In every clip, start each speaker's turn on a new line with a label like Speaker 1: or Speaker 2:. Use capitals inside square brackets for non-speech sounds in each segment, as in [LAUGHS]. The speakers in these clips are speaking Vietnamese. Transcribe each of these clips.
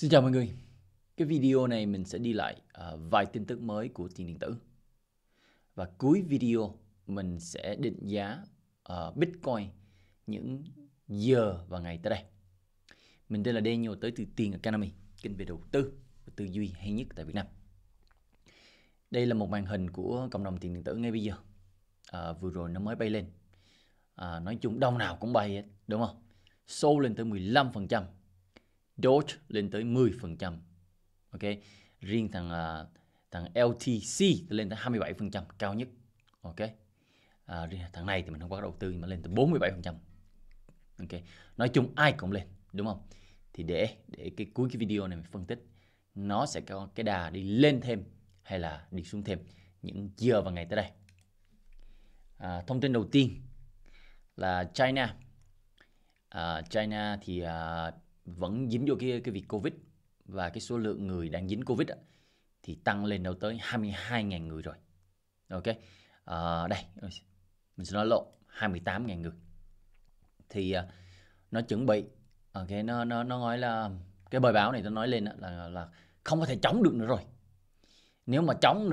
Speaker 1: Xin chào mọi người. Cái video này mình sẽ đi lại uh, vài tin tức mới của tiền điện tử. Và cuối video mình sẽ định giá uh, Bitcoin những giờ và ngày tới đây. Mình tên là Daniel tới từ Tiền Academy, kênh về đầu tư và tư duy hay nhất tại Việt Nam. Đây là một màn hình của cộng đồng tiền điện tử ngay bây giờ. Uh, vừa rồi nó mới bay lên. Uh, nói chung đông nào cũng bay hết, đúng không? Sâu lên tới 15%, Doge lên tới 10%. Ok. Riêng thằng uh, thằng LTC lên tới 27% cao nhất. Ok. À, riêng thằng này thì mình không có đầu tư nhưng mà lên tới 47%. Ok. Nói chung ai cũng lên, đúng không? Thì để để cái cuối cái video này mình phân tích nó sẽ có cái đà đi lên thêm hay là đi xuống thêm những giờ và ngày tới đây. À, thông tin đầu tiên là China. À, China thì à, vẫn dính vô cái cái việc covid và cái số lượng người đang dính covid thì tăng lên đâu tới 22.000 người rồi ok à, đây mình sẽ nói lộn 28.000 người thì ờ, nó chuẩn bị ok nó nó nó nói là cái bài báo này nó nói lên là là không có thể chống được nữa rồi nếu mà chống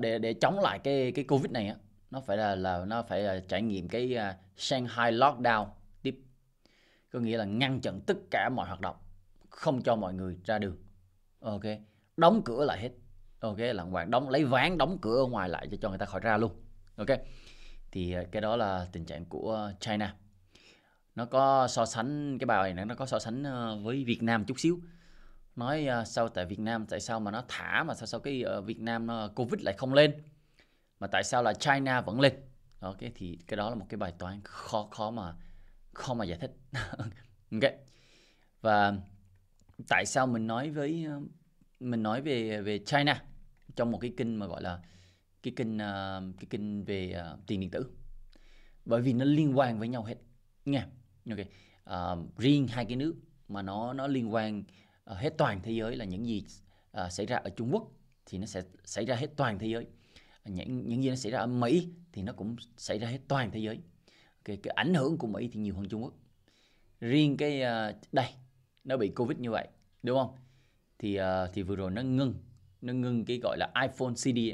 Speaker 1: để để chống lại cái cái covid này á nó phải là là nó phải là ờ, trải nghiệm cái Shanghai lockdown có nghĩa là ngăn chặn tất cả mọi hoạt động không cho mọi người ra đường ok đóng cửa lại hết ok là hoàn đóng lấy ván đóng cửa ở ngoài lại cho cho người ta khỏi ra luôn ok thì ờ, cái đó là tình trạng của China nó có so sánh cái bài này nó có so sánh ờ, với Việt Nam chút xíu nói ờ, sao tại Việt Nam tại sao mà nó thả mà sao sao cái Việt Nam nó Covid lại không lên mà tại sao là China vẫn lên ok thì cái đó là một cái bài toán khó khó mà không mà giải thích [LAUGHS] ok và tại sao mình nói với mình nói về về China trong một cái kênh mà gọi là cái kênh ờ, cái kênh về ờ, tiền điện tử bởi vì nó liên quan với nhau hết nghe ok uh, riêng hai cái nước mà nó nó liên quan uh, hết toàn thế giới là những gì uh, xảy ra ở Trung Quốc thì nó sẽ xảy ra hết toàn thế giới những những gì nó xảy ra ở Mỹ thì nó cũng xảy ra hết toàn thế giới cái cái ảnh hưởng của Mỹ thì nhiều hơn Trung Quốc riêng cái uh, đây nó bị Covid như vậy đúng không thì uh, thì vừa rồi nó ngưng nó ngưng cái gọi là iPhone CD ấy.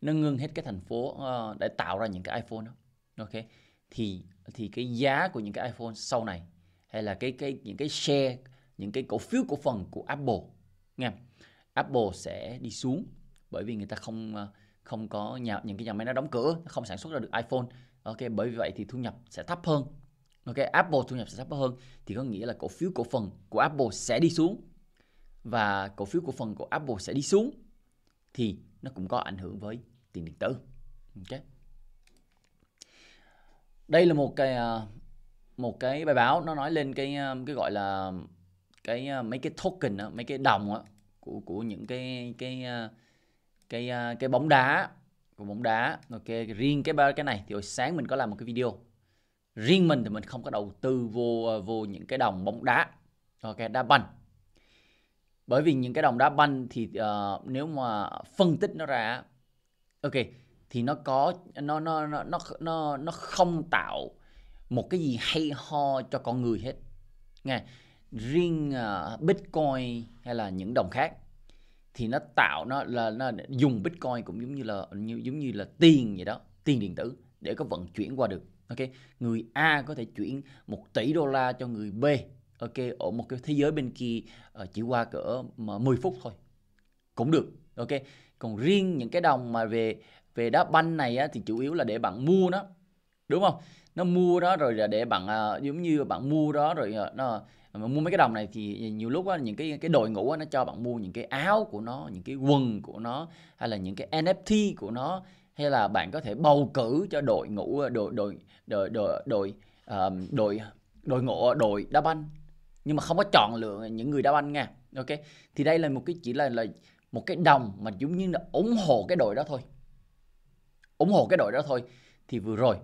Speaker 1: nó ngưng hết cái thành phố uh, để tạo ra những cái iPhone đó ok thì thì cái giá của những cái iPhone sau này hay là cái cái những cái share những cái cổ phiếu cổ phần của Apple nghe Apple sẽ đi xuống bởi vì người ta không không có nhà những cái nhà máy nó đóng cửa không sản xuất ra được iPhone ok bởi vì vậy thì thu nhập sẽ thấp hơn ok Apple thu nhập sẽ thấp hơn thì có nghĩa là cổ phiếu cổ phần của Apple sẽ đi xuống và cổ phiếu cổ phần của Apple sẽ đi xuống thì nó cũng có ảnh hưởng với tiền điện tử ok đây là một cái à, một cái bài báo nó nói lên cái à, cái gọi là cái à, mấy cái token đó, mấy cái đồng đó, của của những cái cái cái cái, cái bóng đá của bóng đá ok riêng cái ba cái này thì hồi sáng mình có làm một cái video riêng mình thì mình không có đầu tư vô ờ, vô những cái đồng bóng đá ok đá banh bởi vì những cái đồng đá banh thì uh, nếu mà phân tích nó ra ok thì nó có nó nó nó nó nó nó không tạo một cái gì hay ho cho con người hết nghe riêng uh, bitcoin hay là những đồng khác thì nó tạo nó là nó dùng bitcoin cũng giống như là như giống như là tiền vậy đó tiền điện tử để có vận chuyển qua được ok người a có thể chuyển một tỷ đô la cho người b ok ở một cái thế giới bên kia ờ, chỉ qua cỡ 10 phút thôi cũng được ok còn riêng những cái đồng mà về về đá banh này á, thì chủ yếu là để bạn mua nó đúng không nó mua đó rồi là để bạn ờ, giống như bạn mua đó rồi ờ, nó mà mua mấy cái đồng này thì nhiều lúc á, những cái cái đội ngũ á, nó cho bạn mua những cái áo của nó những cái quần của nó hay là những cái NFT của nó hay là bạn có thể bầu cử cho đội ngũ đội đội đội đội đội um, đội đội ngộ đội đá banh nhưng mà không có chọn lựa những người đá banh nha ok thì đây là một cái chỉ là là một cái đồng mà giống như là ủng hộ cái đội đó thôi ủng hộ cái đội đó thôi thì vừa rồi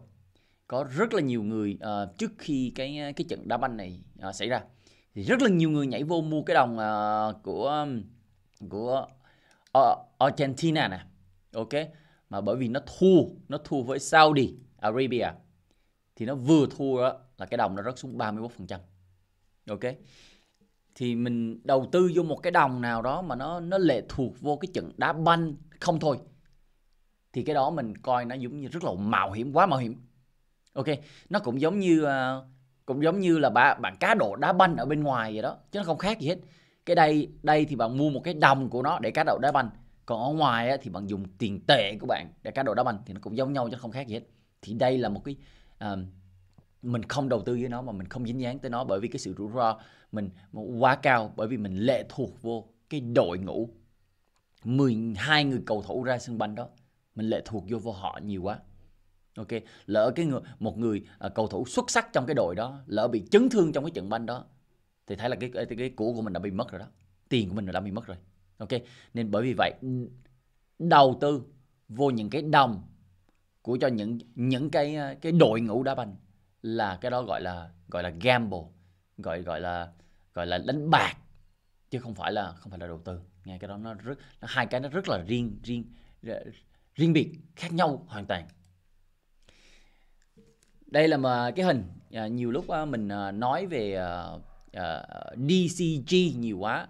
Speaker 1: có rất là nhiều người uh, trước khi cái cái trận đá banh này uh, xảy ra thì rất là nhiều người nhảy vô mua cái đồng uh, của của ờ, Argentina nè ok mà bởi vì nó thua nó thua với Saudi Arabia thì nó vừa thua đó, là cái đồng nó rớt xuống 31% ok thì mình đầu tư vô một cái đồng nào đó mà nó nó lệ thuộc vô cái trận đá banh không thôi thì cái đó mình coi nó giống như rất là mạo hiểm quá mạo hiểm ok nó cũng giống như uh, cũng giống như là bạn bạn cá độ đá banh ở bên ngoài vậy đó chứ nó không khác gì hết cái đây đây thì bạn mua một cái đồng của nó để cá độ đá banh còn ở ngoài thì bạn dùng tiền tệ của bạn để cá độ đá banh thì nó cũng giống nhau chứ không khác gì hết thì đây là một cái uh, mình không đầu tư với nó mà mình không dính dáng tới nó bởi vì cái sự rủi ro mình quá cao bởi vì mình lệ thuộc vô cái đội ngũ 12 người cầu thủ ra sân banh đó mình lệ thuộc vô vô họ nhiều quá ok lỡ cái người một người à, cầu thủ xuất sắc trong cái đội đó lỡ bị chấn thương trong cái trận banh đó thì thấy là cái cái, cái của của mình đã bị mất rồi đó tiền của mình đã bị mất rồi ok nên bởi vì vậy đầu tư vô những cái đồng của cho những những cái à, cái đội ngũ đá banh là cái đó gọi là gọi là gamble gọi gọi là gọi là đánh bạc chứ không phải là không phải là đầu tư nghe cái đó nó rất nó, hai cái nó rất là riêng riêng riêng biệt khác nhau hoàn toàn đây là mà cái hình à, nhiều lúc à, mình à, nói về à, à, DCG nhiều quá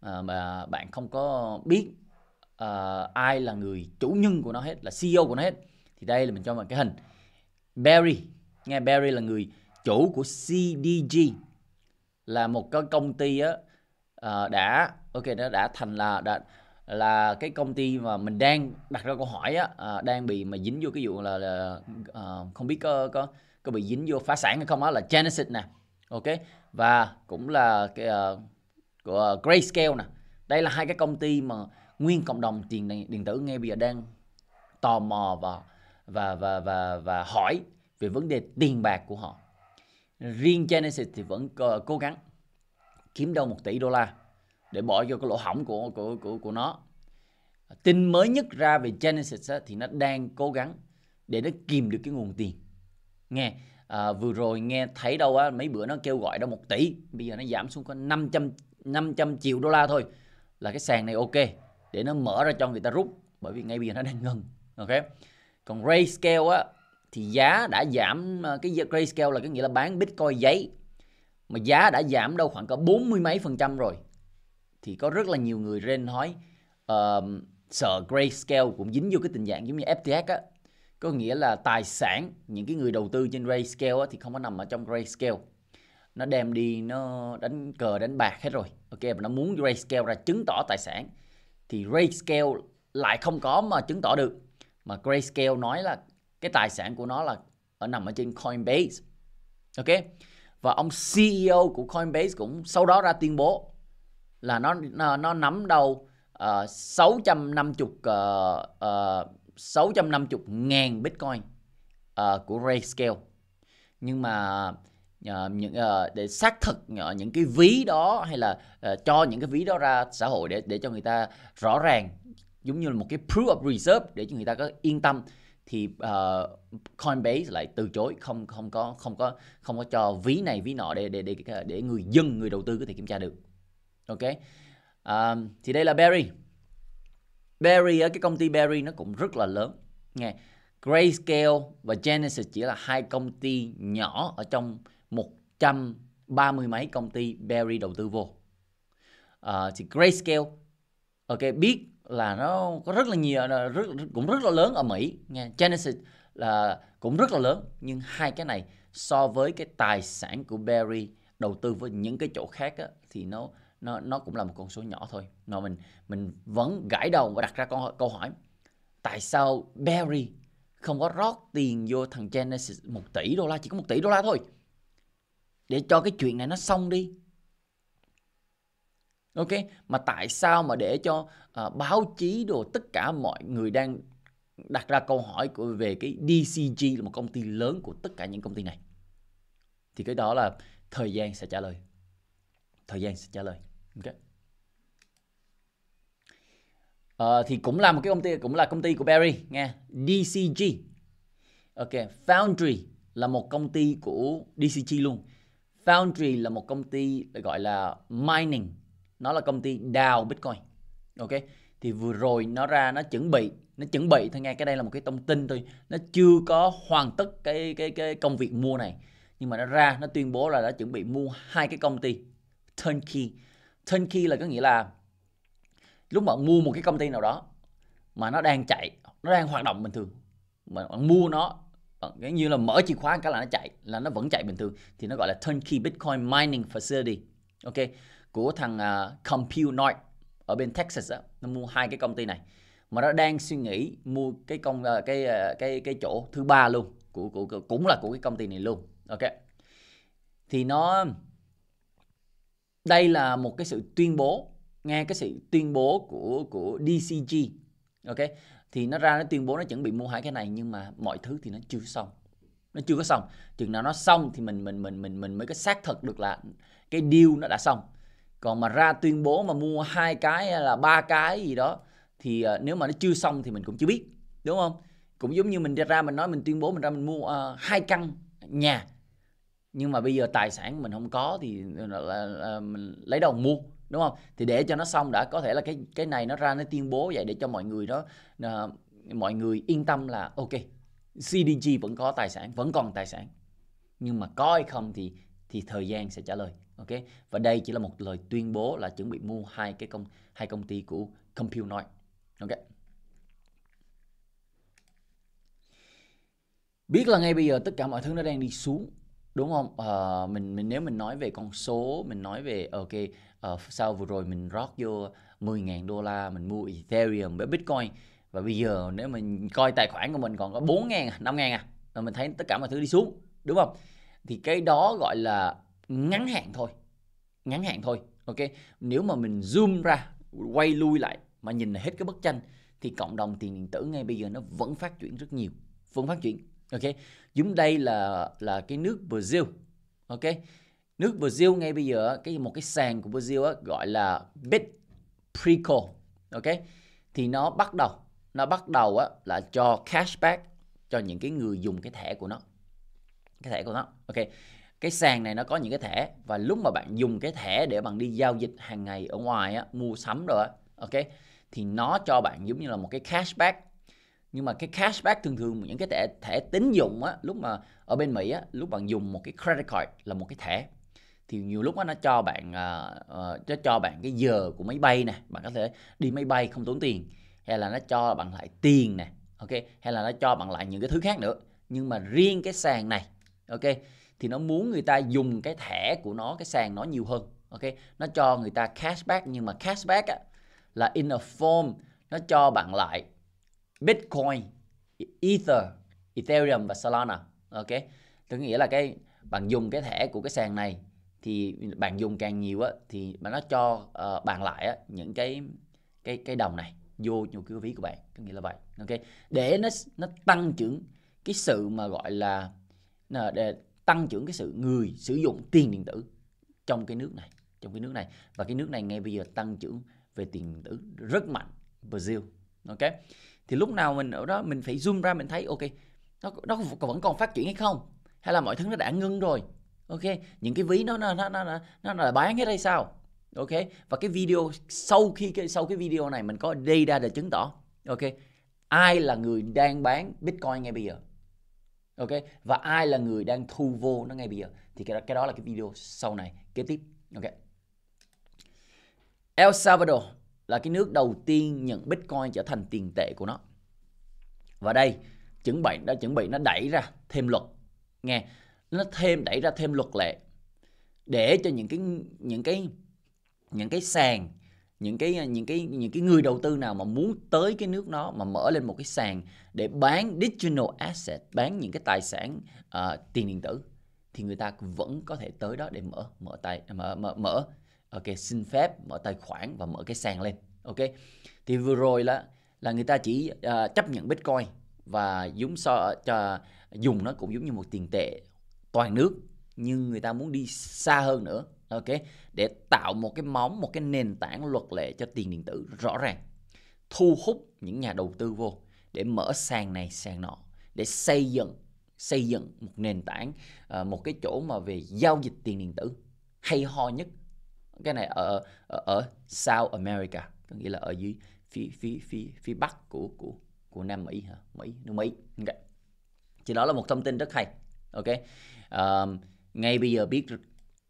Speaker 1: à, mà bạn không có biết à, ai là người chủ nhân của nó hết là CEO của nó hết thì đây là mình cho một cái hình Barry nghe Barry là người chủ của CDG là một cái công ty á, à, đã ok nó đã thành là đã là cái công ty mà mình đang đặt ra câu hỏi á, à, đang bị mà dính vô cái vụ là, là à, không biết có, có có bị dính vô phá sản hay không á là Genesis nè ok và cũng là cái uh, của Grayscale nè đây là hai cái công ty mà nguyên cộng đồng tiền điện tử ngay bây giờ đang tò mò và và và và và hỏi về vấn đề tiền bạc của họ riêng Genesis thì vẫn cố gắng kiếm đâu một tỷ đô la để bỏ vô cái lỗ hỏng của của của của nó tin mới nhất ra về Genesis á, thì nó đang cố gắng để nó kìm được cái nguồn tiền nghe à, vừa rồi nghe thấy đâu á mấy bữa nó kêu gọi đâu một tỷ bây giờ nó giảm xuống có 500 500 triệu đô la thôi là cái sàn này ok để nó mở ra cho người ta rút bởi vì ngay bây giờ nó đang ngừng ok còn Ray Scale á thì giá đã giảm à, cái Ray Scale là cái nghĩa là bán bitcoin giấy mà giá đã giảm đâu khoảng có 40 mấy phần trăm rồi thì có rất là nhiều người lên nói uh, sợ grayscale cũng dính vô cái tình trạng giống như FTX á có nghĩa là tài sản những cái người đầu tư trên grayscale á, thì không có nằm ở trong grayscale nó đem đi nó đánh cờ đánh bạc hết rồi ok và nó muốn grayscale ra chứng tỏ tài sản thì grayscale lại không có mà chứng tỏ được mà grayscale nói là cái tài sản của nó là ở nằm ở trên coinbase ok và ông CEO của Coinbase cũng sau đó ra tuyên bố là nó nó, nó nắm đâu uh, 650 uh, uh, 650 ngàn Bitcoin uh, của Rayscale nhưng mà uh, những uh, để xác thực uh, những cái ví đó hay là uh, cho những cái ví đó ra xã hội để để cho người ta rõ ràng giống như là một cái proof of reserve để cho người ta có yên tâm thì uh, Coinbase lại từ chối không không có không có không có cho ví này ví nọ để để để để người dân người đầu tư có thể kiểm tra được ok à, thì đây là barry barry ở cái công ty barry nó cũng rất là lớn nghe Grayscale và Genesis chỉ là hai công ty nhỏ ở trong 130 mấy công ty barry đầu tư vô à, thì Grayscale ok biết là nó có rất là nhiều rất, cũng rất là lớn ở Mỹ nghe Genesis là cũng rất là lớn nhưng hai cái này so với cái tài sản của barry đầu tư với những cái chỗ khác á, thì nó nó nó cũng là một con số nhỏ thôi mà mình mình vẫn gãi đầu và đặt ra câu, câu hỏi tại sao Barry không có rót tiền vô thằng Genesis một tỷ đô la chỉ có một tỷ đô la thôi để cho cái chuyện này nó xong đi ok mà tại sao mà để cho uh, báo chí đồ tất cả mọi người đang đặt ra câu hỏi của về cái DCG là một công ty lớn của tất cả những công ty này thì cái đó là thời gian sẽ trả lời thời gian sẽ trả lời okay. Uh, thì cũng là một cái công ty cũng là công ty của Barry nghe DCG ok Foundry là một công ty của DCG luôn Foundry là một công ty gọi là mining nó là công ty đào Bitcoin ok thì vừa rồi nó ra nó chuẩn bị nó chuẩn bị thôi nghe cái đây là một cái thông tin thôi nó chưa có hoàn tất cái cái cái công việc mua này nhưng mà nó ra nó tuyên bố là đã chuẩn bị mua hai cái công ty turnkey turnkey là có nghĩa là lúc bạn mua một cái công ty nào đó mà nó đang chạy nó đang hoạt động bình thường mà bạn mua nó bạn, như là mở chìa khóa cái là nó chạy là nó vẫn chạy bình thường thì nó gọi là turnkey bitcoin mining facility ok của thằng uh, à, compute North ở bên Texas đó, nó mua hai cái công ty này mà nó đang suy nghĩ mua cái công uh, cái uh, cái cái chỗ thứ ba luôn của, của, của cũng là của cái công ty này luôn ok thì nó đây là một cái sự tuyên bố nghe cái sự tuyên bố của của DCG ok thì nó ra nó tuyên bố nó chuẩn bị mua hai cái này nhưng mà mọi thứ thì nó chưa xong nó chưa có xong chừng nào nó xong thì mình mình mình mình mình mới có xác thực được là cái deal nó đã xong còn mà ra tuyên bố mà mua hai cái hay là ba cái gì đó thì ờ, nếu mà nó chưa xong thì mình cũng chưa biết đúng không cũng giống như mình ra mình nói mình tuyên bố mình ra mình mua ờ, hai uh, căn nhà nhưng mà bây giờ tài sản mình không có thì là, là, là mình lấy đâu mua đúng không thì để cho nó xong đã có thể là cái cái này nó ra nó tuyên bố vậy để cho mọi người đó uh, mọi người yên tâm là ok CDG vẫn có tài sản vẫn còn tài sản nhưng mà có hay không thì thì thời gian sẽ trả lời ok và đây chỉ là một lời tuyên bố là chuẩn bị mua hai cái công hai công ty của Compute ok biết là ngay bây giờ tất cả mọi thứ nó đang đi xuống đúng không à, mình mình nếu mình nói về con số mình nói về ờ, ok uh, sau vừa rồi mình rót vô 10.000 đô la mình mua Ethereum với Bitcoin và bây giờ nếu mình coi tài khoản của mình còn có 4.000 5.000 à rồi à, mình thấy tất cả mọi thứ đi xuống đúng không thì cái đó gọi là ngắn hạn thôi ngắn hạn thôi ok nếu mà mình zoom ra quay lui lại mà nhìn hết cái bức tranh thì cộng đồng tiền điện tử ngay bây giờ nó vẫn phát triển rất nhiều vẫn phát triển ok chúng đây là là cái nước Brazil ok nước Brazil ngay bây giờ cái một cái sàn của Brazil á, gọi là Bitpreco ok thì nó bắt đầu nó bắt đầu á, là cho cashback cho những cái người dùng cái thẻ của nó cái thẻ của nó ok cái sàn này nó có những cái thẻ và lúc mà bạn dùng cái thẻ để bạn đi giao dịch hàng ngày ở ngoài á, mua sắm rồi á, ok thì nó cho bạn giống như là một cái cashback nhưng mà cái cashback thường thường những cái thẻ thẻ tín dụng á lúc mà ở bên Mỹ á lúc bạn dùng một cái credit card là một cái thẻ thì nhiều lúc đó, nó cho bạn uh, cho bạn cái giờ của máy bay nè bạn có thể đi máy bay không tốn tiền hay là nó cho bạn lại tiền nè ok hay là nó cho bạn lại những cái thứ khác nữa nhưng mà riêng cái sàn này ok thì nó muốn người ta dùng cái thẻ của nó cái sàn nó nhiều hơn ok nó cho người ta cashback nhưng mà cashback á, là in a form nó cho bạn lại Bitcoin, Ether, Ethereum và Solana. Ok, tức nghĩa là cái bạn dùng cái thẻ của cái sàn này thì bạn dùng càng nhiều á thì mà nó cho uh, ờ, bạn lại á, những cái cái cái đồng này vô nhiều cái ví của bạn, có nghĩa là vậy. Ok, để nó nó tăng trưởng cái sự mà gọi là để tăng trưởng cái sự người sử dụng tiền điện tử trong cái nước này trong cái nước này và cái nước này ngay bây giờ tăng trưởng về tiền điện tử rất mạnh Brazil ok thì lúc nào mình ở đó mình phải zoom ra mình thấy ok nó nó vẫn còn phát triển hay không hay là mọi thứ nó đã ngưng rồi ok những cái ví nó nó nó nó nó là bán hết hay sao ok và cái video sau khi cái sau cái video này mình có data để chứng tỏ ok ai là người đang bán bitcoin ngay bây giờ ok và ai là người đang thu vô nó ngay bây giờ thì cái đó, cái đó là cái video sau này kế tiếp ok El Salvador là cái nước đầu tiên nhận Bitcoin trở thành tiền tệ của nó. Và đây, chuẩn bị đã chuẩn bị nó đẩy ra thêm luật. Nghe, nó thêm đẩy ra thêm luật lệ để cho những cái những cái những cái sàn những cái những cái những cái người đầu tư nào mà muốn tới cái nước nó mà mở lên một cái sàn để bán digital asset bán những cái tài sản uh, tiền điện tử thì người ta vẫn có thể tới đó để mở mở tài mở mở, mở ok xin phép mở tài khoản và mở cái sàn lên ok thì vừa rồi là là người ta chỉ uh, chấp nhận bitcoin và dùng so cho dùng nó cũng giống như một tiền tệ toàn nước nhưng người ta muốn đi xa hơn nữa ok để tạo một cái móng một cái nền tảng luật lệ cho tiền điện tử rõ ràng thu hút những nhà đầu tư vô để mở sàn này sàn nọ để xây dựng xây dựng một nền tảng à, một cái chỗ mà về giao dịch tiền điện tử hay ho nhất cái này ở ở, ở South America có nghĩa là ở dưới phía phía phía phía bắc của của của Nam Mỹ hả Mỹ nước Mỹ okay. thì đó là một thông tin rất hay ok um, ngay bây giờ biết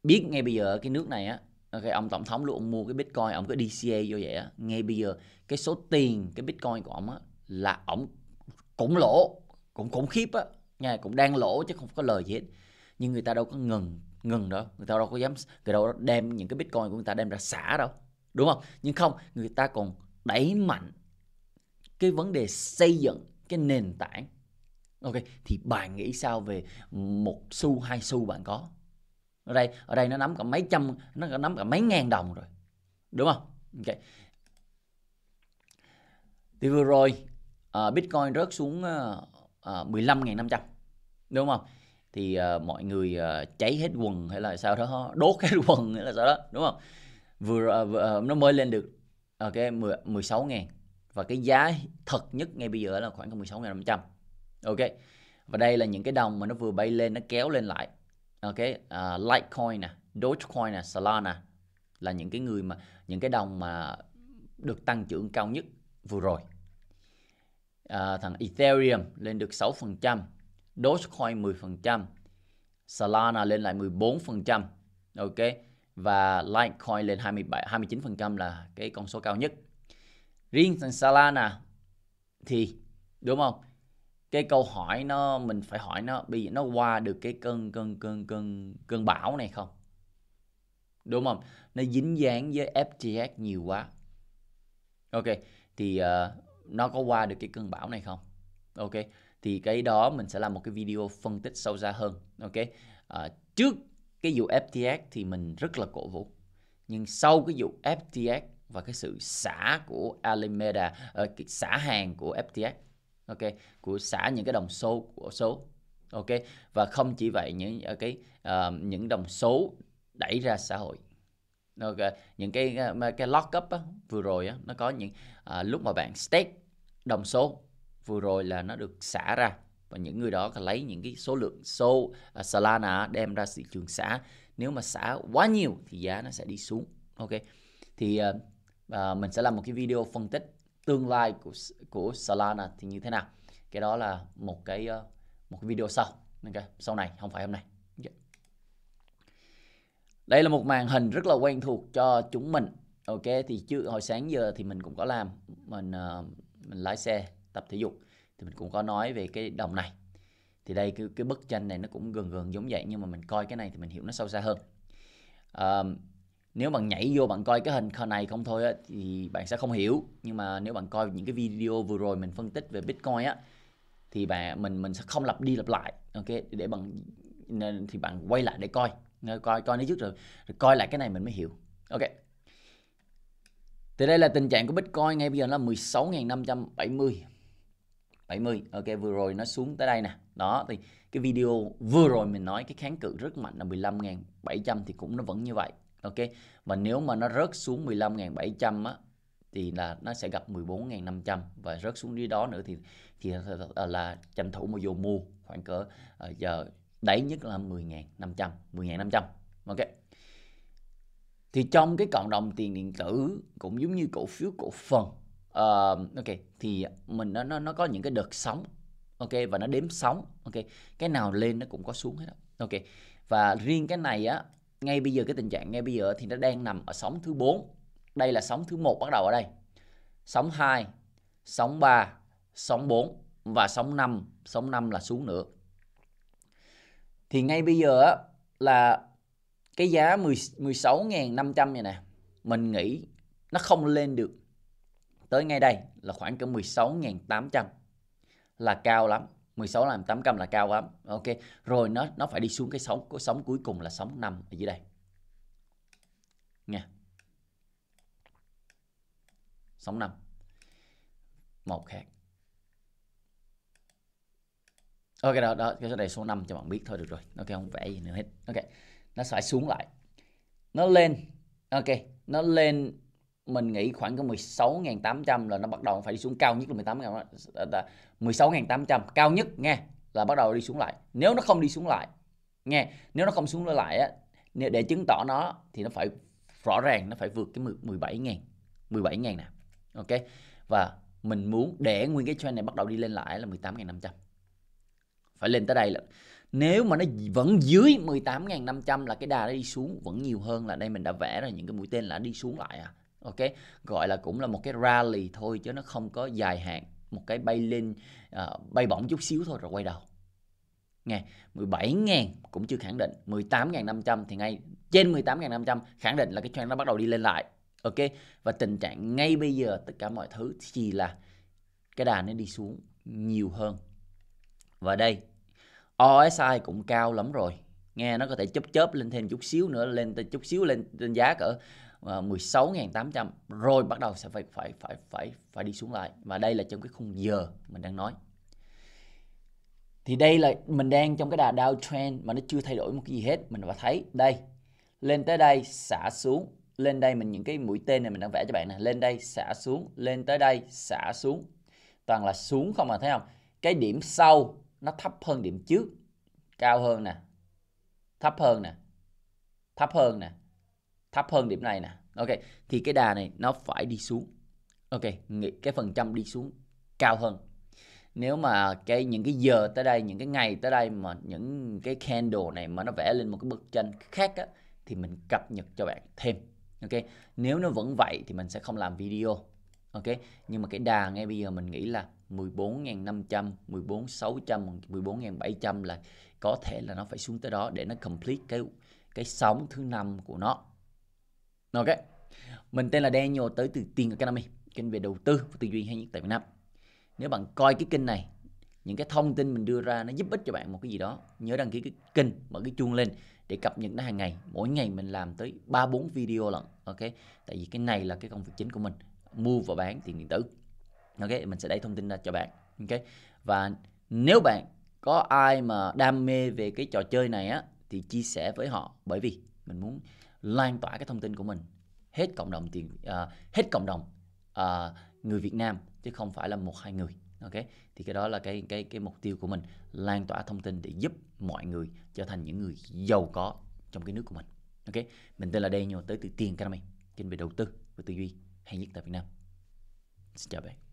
Speaker 1: biết ngay bây giờ ở cái nước này á ok ông tổng thống luôn ông mua cái bitcoin ông có DCA vô vậy á ngay bây giờ cái số tiền cái bitcoin của ông á là ông cũng lỗ cũng khủng khiếp á nha cũng đang lỗ chứ không có lời gì hết nhưng người ta đâu có ngừng ngừng nữa người ta đâu có dám người đâu đem những cái bitcoin của người ta đem ra xả đâu đúng không nhưng không người ta còn đẩy mạnh cái vấn đề xây dựng cái nền tảng ok thì bạn nghĩ sao về một xu hai xu bạn có ở đây ở đây nó nắm cả mấy trăm nó nắm cả mấy ngàn đồng rồi đúng không ok thì vừa rồi uh, bitcoin rớt xuống uh, uh, 15.500 đúng không thì uh, mọi người uh, cháy hết quần hay là sao đó đốt hết [LAUGHS] quần hay là sao đó đúng không vừa, uh, vừa uh, nó mới lên được ok 10, 16 ngàn và cái giá thật nhất ngay bây giờ là khoảng 16 ngàn 500 ok và đây là những cái đồng mà nó vừa bay lên nó kéo lên lại ok uh, Litecoin nè Dogecoin nè Solana là những cái người mà những cái đồng mà được tăng trưởng cao nhất vừa rồi à, thằng Ethereum lên được 6% Dogecoin 10%, Solana lên lại 14%, ok và Litecoin lên 27 29% là cái con số cao nhất. Riêng Solana thì đúng không? Cái câu hỏi nó mình phải hỏi nó bị nó qua được cái cơn cơn cơn cơn cơn bão này không? Đúng không? Nó dính dáng với FTX nhiều quá. Ok, thì uh, nó có qua được cái cơn bão này không? Ok thì cái đó mình sẽ làm một cái video phân tích sâu xa hơn ok à, trước cái vụ FTX thì mình rất là cổ vũ nhưng sau cái vụ FTX và cái sự xả của Alameda uh, xả hàng của FTX ok của xả những cái đồng số của số ok và không chỉ vậy những ờ, cái uh, những đồng số đẩy ra xã hội ok những cái cái lock up á, vừa rồi á, nó có những uh, lúc mà bạn stake đồng số vừa rồi là nó được xả ra và những người đó là lấy những cái số lượng xô à, Solana đem ra thị trường xả nếu mà xả quá nhiều thì giá nó sẽ đi xuống ok thì uh, mình sẽ làm một cái video phân tích tương lai của của Solana thì như thế nào cái đó là một cái uh, một cái video sau ok sau này không phải hôm nay đây là một màn hình rất là quen thuộc cho chúng mình ok thì chưa hồi sáng giờ thì mình cũng có làm mình uh, mình lái xe tập thể dục thì mình cũng có nói về cái đồng này thì đây cái, cái bức tranh này nó cũng gần gần giống vậy nhưng mà mình coi cái này thì mình hiểu nó sâu xa hơn à, nếu bạn nhảy vô bạn coi cái hình này không thôi á, thì bạn sẽ không hiểu nhưng mà nếu bạn coi những cái video vừa rồi mình phân tích về bitcoin á thì bạn mình mình sẽ không lặp đi lặp lại ok để bạn nên thì bạn quay lại để coi coi coi nó trước rồi, rồi coi lại cái này mình mới hiểu ok thì đây là tình trạng của bitcoin ngay bây giờ là 16.570 70 ok vừa rồi nó xuống tới đây nè đó thì cái video vừa rồi mình nói cái kháng cự rất mạnh là 15.700 thì cũng nó vẫn như vậy ok và nếu mà nó rớt xuống 15.700 á thì là nó sẽ gặp 14.500 và rớt xuống dưới đó nữa thì thì là tranh thủ mà vô mua khoảng cỡ ờ, giờ đáy nhất là 10.500 10.500 ok thì trong cái cộng đồng tiền điện tử cũng giống như cổ phiếu cổ phần uh, ok thì mình nó nó nó có những cái đợt sóng ok và nó đếm sóng ok cái nào lên nó cũng có xuống hết đó ok và riêng cái này á ngay bây giờ cái tình trạng ngay bây giờ thì nó đang nằm ở sóng thứ 4 đây là sóng thứ một bắt đầu ở đây sóng 2 sóng 3 sóng 4 và sóng 5 sóng 5 là xuống nữa thì ngay bây giờ á là cái giá 16.500 này nè mình nghĩ nó không lên được tới ngay đây là khoảng cỡ 16.800 là cao lắm 16 làm 800 là cao lắm ok rồi nó nó phải đi xuống cái sóng cái sóng cuối cùng là sóng 5 ở dưới đây nha sóng 5 một khác ok đó đó cái số này số 5 cho bạn biết thôi được rồi ok không vẽ gì nữa hết ok nó phải xuống lại nó lên ok nó lên mình nghĩ khoảng có 16.800 là nó bắt đầu phải đi xuống cao nhất là 18 16.800 cao nhất nghe là bắt đầu đi xuống lại nếu nó không đi xuống lại nghe nếu nó không xuống lại á để chứng tỏ nó thì nó phải rõ ràng nó phải vượt cái 17.000 17.000 nè ok và mình muốn để nguyên cái trend này bắt đầu đi lên lại là 18.500 phải lên tới đây là nếu mà nó vẫn dưới 18.500 là cái đà nó đi xuống vẫn nhiều hơn là đây mình đã vẽ ra những cái mũi tên là đi xuống lại à ok gọi là cũng là một cái rally thôi chứ nó không có dài hạn một cái bay lên uh, bay bổng chút xíu thôi rồi quay đầu nghe 17.000 cũng chưa khẳng định 18.500 thì ngay trên 18.500 khẳng định là cái trend nó bắt đầu đi lên lại ok và tình trạng ngay bây giờ tất cả mọi thứ chỉ là cái đà nó đi xuống nhiều hơn và đây OSI cũng cao lắm rồi nghe nó có thể chớp chớp lên thêm chút xíu nữa lên chút xíu lên, lên giá cỡ 16.800 ờ, rồi bắt đầu sẽ phải phải phải phải phải đi xuống lại và đây là trong cái khung giờ mình đang nói thì đây là mình đang trong cái đà down trend mà nó chưa thay đổi một cái gì hết mình phải thấy đây lên tới đây xả xuống lên đây mình những cái mũi tên này mình đang vẽ cho bạn nè lên đây xả xuống lên tới đây xả xuống toàn là xuống không à thấy không cái điểm sau nó thấp hơn điểm trước cao hơn nè thấp hơn nè thấp hơn nè thấp hơn điểm này nè ok thì cái đà này nó phải đi xuống ok cái phần trăm đi xuống cao hơn nếu mà cái những cái giờ tới đây những cái ngày tới đây mà những cái candle này mà nó vẽ lên một cái bức tranh khác á, thì mình cập nhật cho bạn thêm ok nếu nó vẫn vậy thì mình sẽ không làm video ok nhưng mà cái đà ngay bây giờ mình nghĩ là 14.500 14.600 14.700 là có thể là nó phải xuống tới đó để nó complete cái cái sóng thứ năm của nó Ok Mình tên là Daniel tới từ Tiền Academy Kênh về đầu tư và tư duy hay nhất tại Việt Nam Nếu bạn coi cái kênh này Những cái thông tin mình đưa ra nó giúp ích cho bạn một cái gì đó Nhớ đăng ký cái kênh Mở cái chuông lên để cập nhật nó hàng ngày Mỗi ngày mình làm tới 3-4 video lận Ok Tại vì cái này là cái công việc chính của mình Mua và bán tiền điện tử Ok Mình sẽ đẩy thông tin ra cho bạn Ok Và nếu bạn có ai mà đam mê về cái trò chơi này á Thì chia sẻ với họ Bởi vì mình muốn lan tỏa cái thông tin của mình hết cộng đồng tiền uh, hết cộng đồng uh, người Việt Nam chứ không phải là một hai người ok thì cái đó là cái cái cái mục tiêu của mình lan tỏa thông tin để giúp mọi người trở thành những người giàu có trong cái nước của mình ok mình tên là Daniel tới từ tiền Karami kênh về đầu tư và tư duy hay nhất tại Việt Nam xin chào bạn